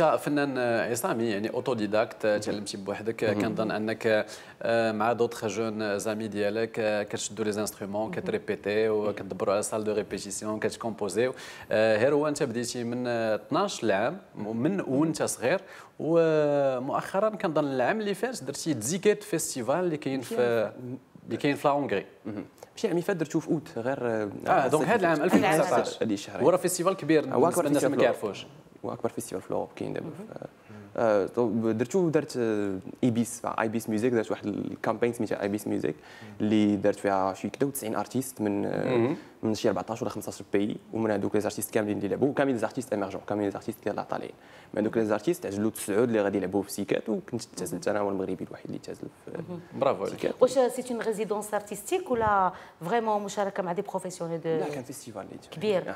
انت فنان آه، عصامي يعني اوتوديداكت آه، تعلمتي بوحدك كنظن انك آه، مع دوطخ جون زامي ديالك كتشدوا لي زانسترومون كتريبيتي وكتدبروا على سال دو ريبيتيسيون كتكومبوزي هير هو انت بديتي من 12 عام من وانت صغير ومؤخرا كنظن العام اللي فات درتي تزيكيت فيستيفال اللي كاين في اللي كاين في لا هونغري ماشي عام يعني فات درتو في اوت غير اه دونك هذا العام 2019 هذه الشهر وراه فيستيفال كبير بالنسبه للناس ما كيعرفوش اكبر فيستيفال في الاوروب كاين دابا آه، درتو درت آه، ايبيس ايبيس ميوزيك درت واحد الكامبين سميتها ايبيس ميوزيك اللي درت فيها شي 93 ارتيست من آه، من شي 14 ولا 15 بي ومن هذوك لي زارتيست كاملين اللي لعبوا لي زارتيست اميرجون كاملين زارتيست اللي طالعين من هذوك لي زارتيست عجلوا تسعود اللي غادي يلعبوا في سيكات وكنت تعزلت انا هو المغربي الوحيد اللي تعزل في برافو عليك واش سي اون ريزيدونس ارتيستيك ولا فريمون مشاركه مع دي بروفيسيونيل دو لا كان فيستيفال كبير